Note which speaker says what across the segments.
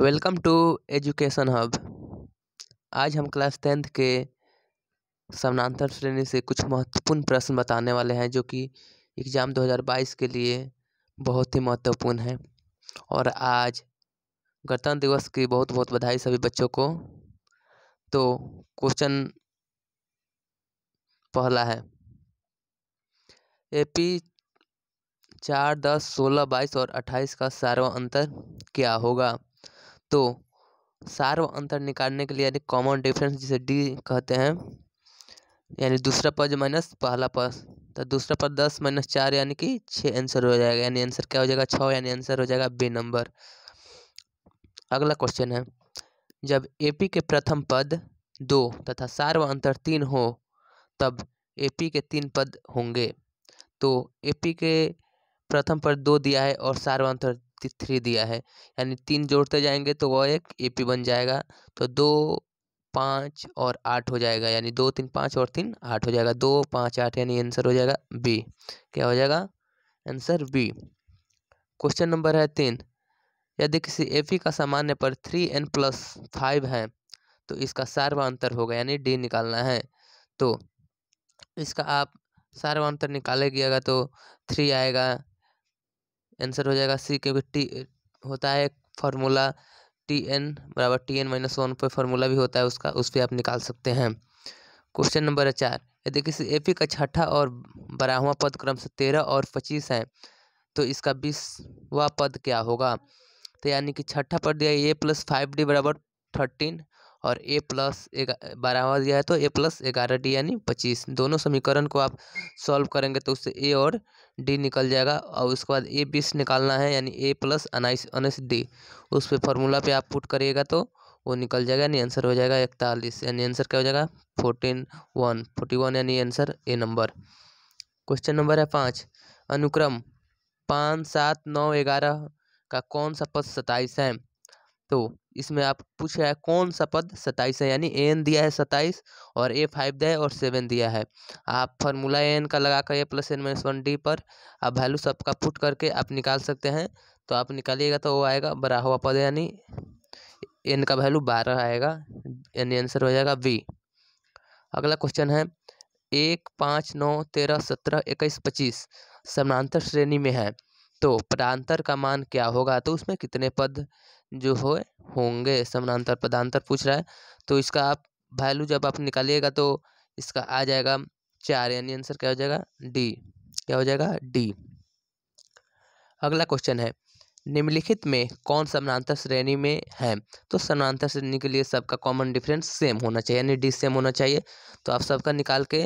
Speaker 1: welcome to education hub आज हम class tenth के समानांतर श्रेणी से कुछ महत्वपूर्ण प्रश्न बताने वाले हैं जो कि एग्ज़ाम 2022 के लिए बहुत ही महत्वपूर्ण है और आज गणतंत्र दिवस की बहुत बहुत बधाई सभी बच्चों को तो क्वेश्चन पहला है एपी चार दस सोलह बाईस और अट्ठाईस का सारवा अंतर क्या होगा तो सार्व अंतर निकालने के लिए यानी कॉमन डिफरेंस जिसे डी कहते हैं यानी दूसरा पद माइनस पहला पद तो दूसरा पद दस माइनस चार यानी कि छः आंसर हो जाएगा यानी आंसर क्या हो जाएगा छः यानी आंसर हो जाएगा बी नंबर अगला क्वेश्चन है जब एपी के प्रथम पद दो तथा सार्व अंतर तीन हो तब एपी के तीन पद होंगे तो एपी के प्रथम पद दो दिया है और सार्व अंतर थ्री दिया है यानी तीन जोड़ते जाएंगे तो वह एक ए पी बन जाएगा तो दो पाँच और आठ हो जाएगा यानी दो तीन पाँच और तीन आठ हो जाएगा दो पाँच आठ यानी आंसर हो जाएगा बी क्या हो जाएगा आंसर बी क्वेश्चन नंबर है तीन यदि किसी ए पी का सामान्य पर थ्री एन प्लस फाइव है तो इसका अंतर होगा यानी डी निकालना है तो इसका आप अंतर निकालेगी अगर तो थ्री आएगा आंसर हो जाएगा सी क्योंकि टी होता है एक फार्मूला टी एन बराबर टी एन माइनस वन पर फार्मूला भी होता है उसका उस पर आप निकाल सकते हैं क्वेश्चन नंबर चार यदि किसी ए पी का छठा और बारहवा पद क्रम से तेरह और पच्चीस है तो इसका बीसवा पद क्या होगा तो यानी कि छठा पद दिया है ए प्लस फाइव डी बराबर थर्टीन और ए प्लस बारहवा दिया है तो ए प्लस ग्यारह डी यानी पच्चीस दोनों समीकरण को आप सॉल्व करेंगे तो उससे ए और डी निकल जाएगा और उसके बाद ए बीस निकालना है यानी ए प्लस अनाइस उन्नीस डी उस पर फॉर्मूला पे आप पुट करिएगा तो वो निकल जाएगा यानी आंसर हो जाएगा इकतालीस यानी आंसर क्या हो जाएगा फोर्टीन वन फोर्टी वन यानी answer A number question number है पाँच अनुक्रम पाँच सात नौ ग्यारह का कौन सा पद सताइस है तो इसमें आप पूछा है कौन सा पद सत्ताईस है यानी ए एन दिया है सत्ताईस और ए फाइव दिया है और सेवन दिया है आप फार्मूला ए एन का लगा कर A plus N minus one D पर आप वैल्यू सबका पुट करके आप निकाल सकते हैं तो आप निकालिएगा तो वो आएगा बड़ा हुआ पद यानी एन का वैल्यू बारह आएगा यानी आंसर हो जाएगा बी अगला क्वेश्चन है एक पाँच नौ तेरह सत्रह इक्कीस पच्चीस समानांतर श्रेणी में है तो प्रांतर का मान क्या होगा तो उसमें कितने पद जो हो होंगे समानांतर पदांतर पूछ रहा है तो इसका आप वैल्यू जब आप निकालिएगा तो इसका आ जाएगा चार यानी आंसर क्या हो जाएगा डी क्या हो जाएगा डी अगला क्वेश्चन है निम्नलिखित में कौन समानांतर श्रेणी में है तो समानांतर श्रेणी के लिए सबका कॉमन डिफरेंस सेम होना चाहिए यानी डी सेम होना चाहिए तो आप सबका निकाल के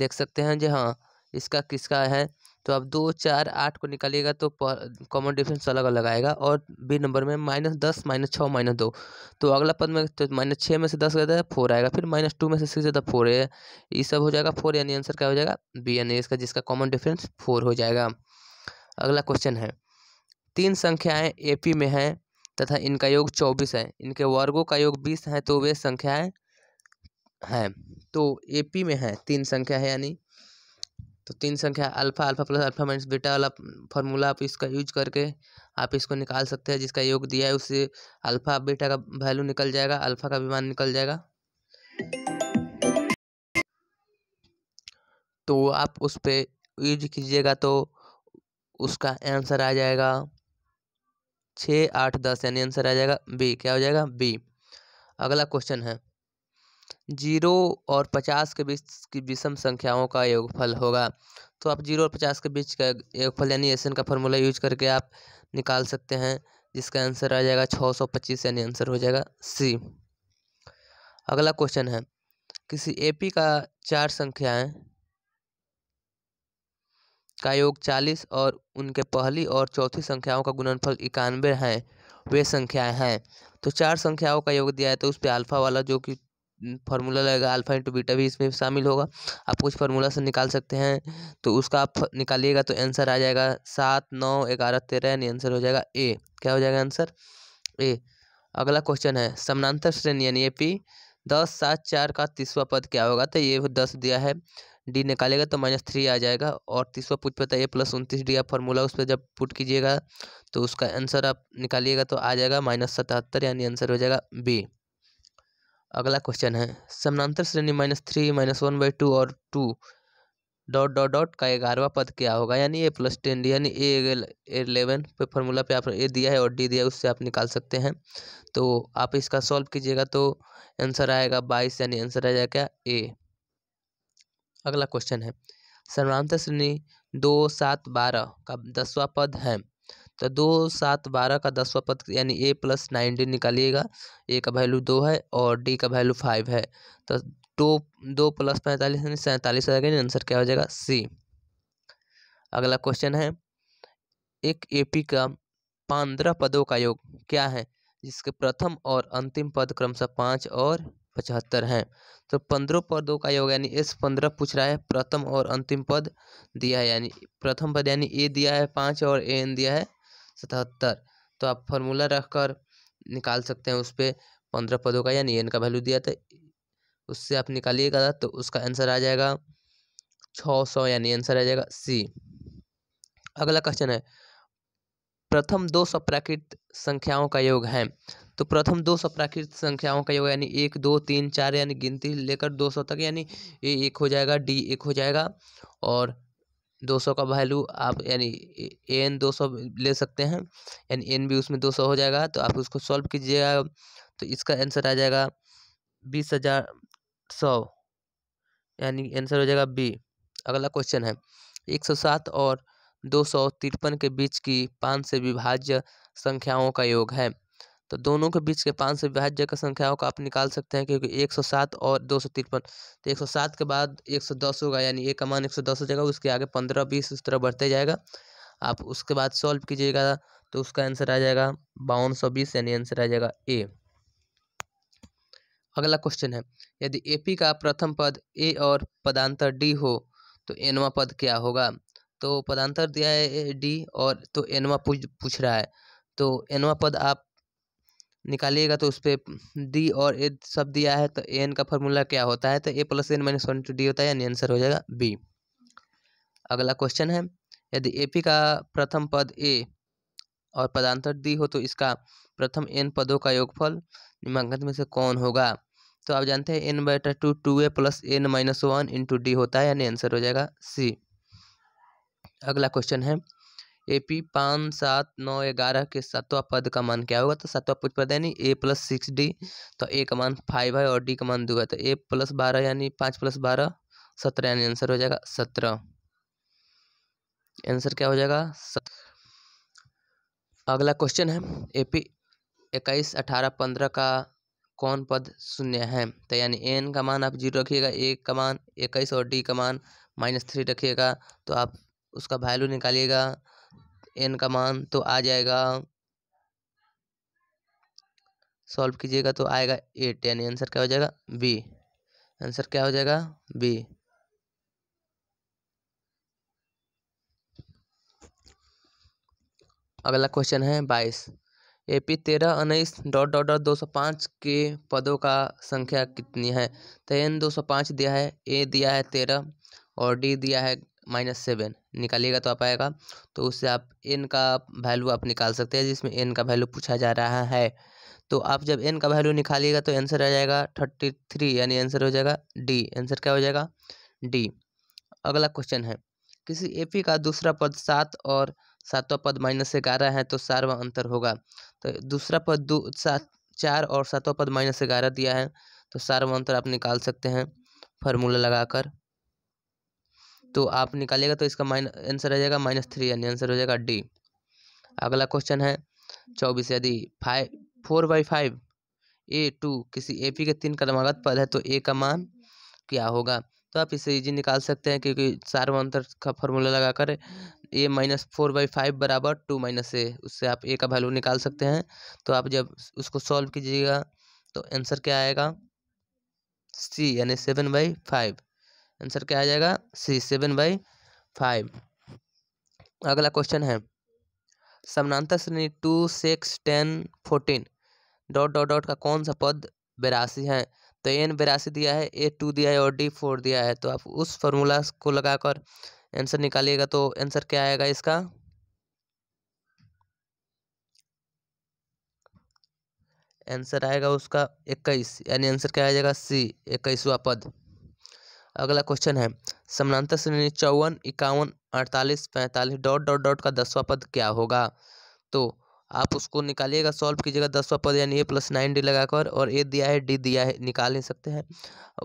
Speaker 1: देख सकते हैं जी हाँ इसका किसका है तो आप दो चार आठ को निकालिएगा तो कॉमन डिफरेंस अलग अलग आएगा और बी नंबर में माइनस दस माइनस छः माइनस दो तो अगला पद में तो माइनस छः में से दस गया फोर आएगा फिर माइनस टू में से सिक्स ज़्यादा फोर है ये सब हो जाएगा फोर यानी आंसर क्या हो जाएगा बी यानी इसका जिसका कॉमन डिफरेंस फोर हो जाएगा अगला क्वेश्चन है तीन संख्याएँ ए में हैं तथा इनका योग चौबीस है इनके वर्गों का योग बीस है तो वे संख्याएँ हैं तो पी में है तीन संख्या है यानी तो तीन संख्या alpha alpha plus alpha minus beta वाला फॉर्मूला आप इसका यूज करके आप इसको निकाल सकते हैं जिसका योग दिया है उससे अल्फा बीटा का वैल्यू निकल जाएगा अल्फा का विमान निकल जाएगा तो आप उस पर यूज कीजिएगा तो उसका आंसर आ जाएगा छः आठ दस यानी आंसर आ जाएगा बी क्या हो जाएगा बी अगला क्वेश्चन है जीरो और पचास के बीच की विषम संख्याओं का योगफल होगा तो आप जीरो और पचास के बीच का योगफल यानी एस का फॉर्मूला यूज करके आप निकाल सकते हैं जिसका आंसर आ जाएगा छः सौ पच्चीस यानी आंसर हो जाएगा सी अगला क्वेश्चन है किसी एपी का चार संख्याएं का योग चालीस और उनके पहली और चौथी संख्याओं का गुणनफल इक्यानवे हैं वे संख्याएं हैं तो चार संख्याओं का योग दिया है तो उस पर अल्फा वाला जो कि फार्मूला लगेगा अल्फा इंटू बीटा भी इसमें शामिल होगा आप कुछ फार्मूला से निकाल सकते हैं तो उसका आप निकालिएगा तो आंसर आ जाएगा सात नौ ग्यारह तेरह यानी आंसर हो जाएगा ए क्या हो जाएगा आंसर ए अगला क्वेश्चन है समानांतर श्रेणी यानी ए पी दस सात चार का तीसवा पद क्या होगा तो ये दस दिया है डी निकालेगा तो माइनस थ्री आ जाएगा और तीसवा पुट पे था ए प्लस उनतीस डी आप फार्मूला उस पर जब पुट कीजिएगा तो उसका आंसर आप निकालिएगा तो आ जाएगा माइनस सतहत्तर यानी आंसर हो जाएगा बी अगला क्वेश्चन है समानांतर श्रेणी minus three minus one by two और टू डॉट डॉट डॉट का ग्यारहवा पद क्या होगा यानी ए प्लस टेन डी यानी ए एलेवन पे फॉर्मूला पे आपने ए दिया है और डी दिया है उससे आप निकाल सकते हैं तो आप इसका सॉल्व कीजिएगा तो आंसर आएगा बाईस यानी आंसर आ जाएगा क्या ए अगला क्वेश्चन है समानांतर श्रेणी दो सात बारह का दसवा पद है तो दो सात बारह का दसवा पद यानी ए प्लस नाइनटीन निकालिएगा ए का वैल्यू दो है और डी का वैल्यू फाइव है तो दो दो प्लस पैंतालीस यानी सैंतालीस हो जाएगा आंसर क्या हो जाएगा सी अगला क्वेश्चन है एक एपी का पंद्रह पदों का योग क्या है जिसके प्रथम और अंतिम पद क्रमशः पाँच और पचहत्तर हैं तो पंद्रह पदों का योग यानी एस पंद्रह पूछ रहा है प्रथम और अंतिम पद दिया है यानी प्रथम पद यानी ए दिया है पाँच और एन दिया है सतहत्तर तो आप फॉर्मूला रख कर निकाल सकते हैं उस पर पंद्रह पदों का यानी एन का वैल्यू दिया था तो उससे आप निकालिएगा तो उसका आंसर आ जाएगा छः सौ यानी आंसर आ जाएगा सी अगला क्वेश्चन है प्रथम दो सप्राकृत संख्याओं का योग है तो प्रथम दो सप्राकृत संख्याओं का योग यानी एक दो तीन चार यानी गिनती लेकर दो सौ तक यानी ए एक हो जाएगा डी एक हो जाएगा और दो सौ का वैल्यू आप यानी एन दो सौ ले सकते हैं यानी एन भी उसमें दो सौ हो जाएगा तो आप उसको सॉल्व कीजिएगा तो इसका आंसर आ जाएगा बीस हज़ार सौ यानी आंसर हो जाएगा बी अगला क्वेश्चन है एक सौ सात और दो सौ तिरपन के बीच की पाँच से विभाज्य संख्याओं का योग है तो दोनों के बीच के पाँच से विभाज्य का संख्याओं का आप निकाल सकते हैं क्योंकि एक सौ सात और दो सौ तिरपन तो एक सौ सात के बाद एक सौ दस होगा यानी एक का मान एक सौ दस हो जाएगा उसके आगे पंद्रह बीस इस तरह बढ़ते जाएगा आप उसके बाद सॉल्व कीजिएगा तो उसका आंसर आ जाएगा बावन सौ बीस यानी आंसर आ जाएगा ए अगला क्वेश्चन है यदि ए पी का प्रथम पद ए और पदांतर डी हो तो एनवा पद क्या होगा तो पदांतर दिया है डी और तो एनवा पूछ पूछ रहा है तो एनवा पद आप निकालिएगा तो उस पर डी और ए सब दिया है तो एन का फॉर्मूला क्या होता है तो A plus N minus one two D होता है यानी आंसर हो जाएगा बी अगला क्वेश्चन है यदि ए पी का प्रथम पद ए और पदांतर डी हो तो इसका प्रथम एन पदों का योगफल निम्नांकन में से कौन होगा तो आप जानते हैं N by two two A plus N minus one into D होता है यानी आंसर हो जाएगा सी अगला क्वेश्चन है ए पी पाँच सात नौ ग्यारह के सातवा पद का मान क्या होगा तो सातवा पद पद यानी ए प्लस सिक्स डी तो ए का मान फाइव है और डी का मान दो है तो ए प्लस बारह यानी पाँच प्लस बारह सत्रह यानी आंसर हो जाएगा सत्रह आंसर क्या हो जाएगा अगला क्वेश्चन है ए पी इक्कीस अठारह पंद्रह का कौन पद शून्य है तो यानी एन का मान आप जीरो रखिएगा ए का मान इक्कीस और डी का मान माइनस थ्री रखिएगा तो आप उसका वैल्यू निकालिएगा एन का मान तो आ जाएगा सॉल्व कीजिएगा तो आएगा एट यानी आंसर क्या हो जाएगा बी आंसर क्या हो जाएगा बी अगला क्वेश्चन है बाईस ए पी तेरह उन्नीस डॉट डॉट डॉट दो सौ पाँच के पदों का संख्या कितनी है तो एन दो सौ पाँच दिया है ए दिया है तेरह और डी दिया है माइनस सेवन निकालिएगा तो आप आएगा तो उससे आप एन का वैल्यू आप निकाल सकते हैं जिसमें एन का वैल्यू पूछा जा रहा है तो आप जब एन का वैल्यू निकालिएगा तो आंसर आ जाएगा थर्टी थ्री यानी आंसर हो जाएगा डी आंसर क्या हो जाएगा डी अगला क्वेश्चन है किसी ए का दूसरा पद सात और सातवा पद माइनस ग्यारह है तो सारवा अंतर होगा तो दूसरा पद दो सात चार और सातवा पद माइनस ग्यारह दिया है तो सारवा अंतर आप निकाल सकते हैं फार्मूला लगाकर तो आप निकालिएगा तो इसका आंसर आ जाएगा माइनस थ्री यानी आंसर हो जाएगा डी अगला क्वेश्चन है चौबीस यदि five four by five A two किसी ए पी के तीन क्रमागत पद है तो ए का मान क्या होगा तो आप इसे इजी निकाल सकते हैं क्योंकि सार्वंतर का फॉर्मूला लगा कर A minus four by five बराबर टू माइनस ए उससे आप ए का वैल्यू निकाल सकते हैं तो आप जब उसको सॉल्व कीजिएगा तो आंसर क्या आएगा सी यानी सेवन बाई फाइव आंसर क्या आ जाएगा सी सेवन बाई फाइव अगला क्वेश्चन है समानांतर श्रेणी two six ten fourteen dot dot dot का कौन सा पद बेरासी है तो एन बेरासी दिया है ए टू दिया है और डी फोर दिया है तो आप उस फॉर्मूला को लगाकर आंसर निकालिएगा तो आंसर क्या आएगा इसका आंसर आएगा उसका इक्कीस यानी आंसर क्या आ जाएगा सी इक्कीसवा पद अगला क्वेश्चन है समानांतर श्रेणी चौवन इक्यावन अड़तालीस पैंतालीस डॉट डॉट डॉट का दसवां पद क्या होगा तो आप उसको निकालिएगा सॉल्व कीजिएगा दसवां पद यानी ए प्लस नाइन डी लगाकर और ए दिया है डी दिया है निकाल ही सकते हैं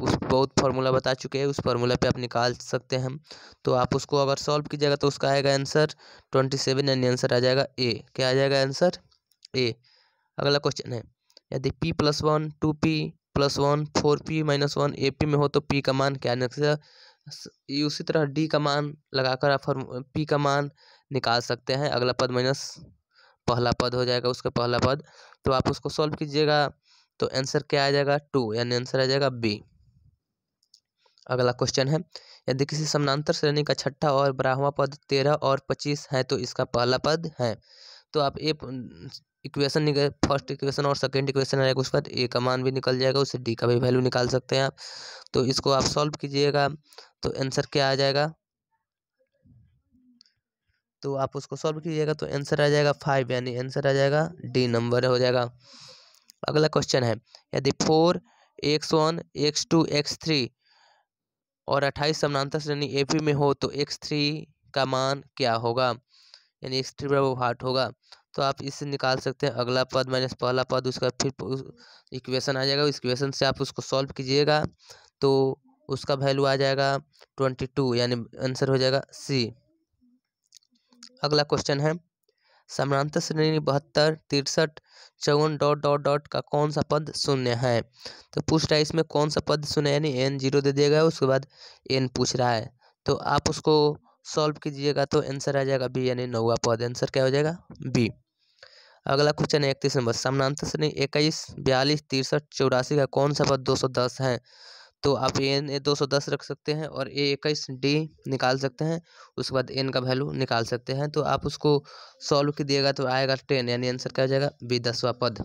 Speaker 1: उस बहुत फार्मूला बता चुके हैं उस फार्मूला पे आप निकाल सकते हैं तो आप उसको अगर सॉल्व कीजिएगा तो उसका आएगा आंसर ट्वेंटी सेवन यानी आंसर आ जाएगा ए क्या आ जाएगा आंसर ए अगला क्वेश्चन है यदि P plus one two P plus one four P minus one A P में हो तो पी का मान क्या निकलेगा उसी तरह डी का मान लगाकर आप फॉर्म पी का मान निकाल सकते हैं अगला पद माइनस पहला पद हो जाएगा उसका पहला पद तो आप उसको सॉल्व कीजिएगा तो आंसर क्या आ जाएगा टू यानी आंसर आ जाएगा बी अगला क्वेश्चन है यदि किसी समानांतर श्रेणी का छठा और बारहवा पद तेरह और पच्चीस है तो इसका पहला पद है तो आप ए इक्वेशन निकल फर्स्ट इक्वेशन और सेकंड इक्वेशन आएगा उसके बाद ए का मान भी निकल जाएगा उससे डी का भी वैल्यू निकाल सकते हैं आप तो इसको आप सॉल्व कीजिएगा तो आंसर क्या आ जाएगा तो आप उसको सॉल्व कीजिएगा तो आंसर आ जाएगा फाइव यानी आंसर आ जाएगा डी नंबर हो जाएगा अगला क्वेश्चन है यदि four X one X two X three और अट्ठाईस समानांतर श्रेणी ए पी में हो तो एक्स थ्री का मान क्या होगा यानी एक्स थ्री बराबर आठ होगा तो आप इससे निकाल सकते हैं अगला पद माइनस पहला पद उसका फिर इक्वेशन आ जाएगा इक्वेशन से आप उसको सॉल्व कीजिएगा तो उसका वैल्यू आ जाएगा ट्वेंटी टू यानी आंसर हो जाएगा सी अगला क्वेश्चन है समानांतर श्रेणी बहत्तर तिरसठ चौवन डॉट डॉट डॉट का कौन सा पद शून्य है तो पूछ रहा है इसमें कौन सा पद शून्य यानी एन जीरो दे दिया गया उसके बाद एन पूछ रहा है तो आप उसको सॉल्व कीजिएगा तो आंसर आ जाएगा बी यानी नौवा पद आंसर क्या हो जाएगा बी अगला क्वेश्चन है इकतीस नंबर समानांतर श्रेणी इक्कीस बयालीस तिरसठ चौरासी का कौन सा पद दो सौ दस है तो आप एन ए दो सौ दस रख सकते हैं और ए इक्कीस डी निकाल सकते हैं उसके बाद एन का वैल्यू निकाल सकते हैं तो आप उसको सॉल्व कीजिएगा तो आएगा टेन यानी आंसर क्या हो जाएगा बी दसवा पद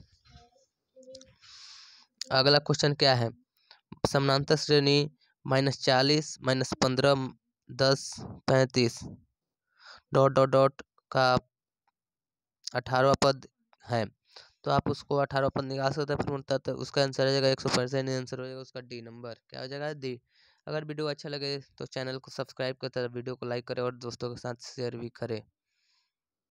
Speaker 1: अगला क्वेश्चन क्या है समानांतर श्रेणी माइनस चालीस माइनस पंद्रह दस पैंतीस डॉट डॉट डॉट का आप अठारवा पद है तो आप उसको अठारह पद निकाल सकते हैं फिर मतलब उसका आंसर आ जाएगा एक सौ परसेंट आंसर हो जाएगा उसका डी नंबर क्या हो जाएगा डी अगर वीडियो अच्छा लगे तो चैनल को सब्सक्राइब करते वीडियो को लाइक करें और दोस्तों के साथ शेयर भी करें